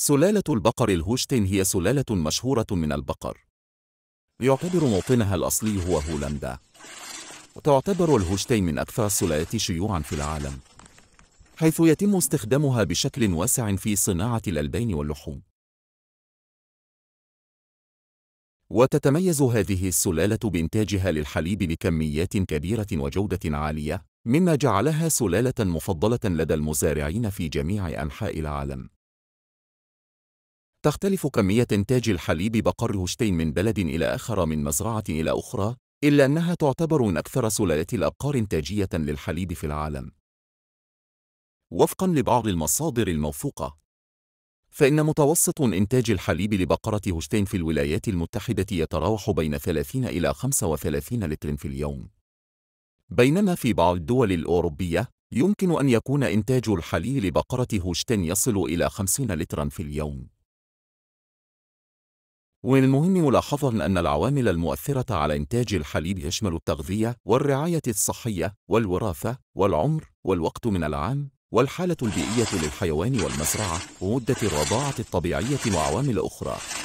سلالة البقر الهوشتين هي سلالة مشهورة من البقر يعتبر موطنها الأصلي هو هولندا تعتبر الهوشتين من أكثر السلالات شيوعا في العالم حيث يتم استخدامها بشكل واسع في صناعة الألبان واللحوم وتتميز هذه السلالة بإنتاجها للحليب بكميات كبيرة وجودة عالية مما جعلها سلالة مفضلة لدى المزارعين في جميع أنحاء العالم تختلف كمية إنتاج الحليب بقر هوشتين من بلد إلى آخر من مزرعة إلى أخرى إلا أنها تعتبر من أكثر سلالات الأبقار إنتاجية للحليب في العالم وفقا لبعض المصادر الموثوقة فإن متوسط إنتاج الحليب لبقرة هوشتين في الولايات المتحدة يتراوح بين 30 إلى 35 لتر في اليوم بينما في بعض الدول الأوروبية يمكن أن يكون إنتاج الحليب لبقرة هوشتين يصل إلى 50 لترا في اليوم ومن المهم ملاحظة أن العوامل المؤثرة على إنتاج الحليب يشمل التغذية والرعاية الصحية والوراثة والعمر والوقت من العام والحالة البيئية للحيوان والمزرعة ومدة الرضاعة الطبيعية وعوامل أخرى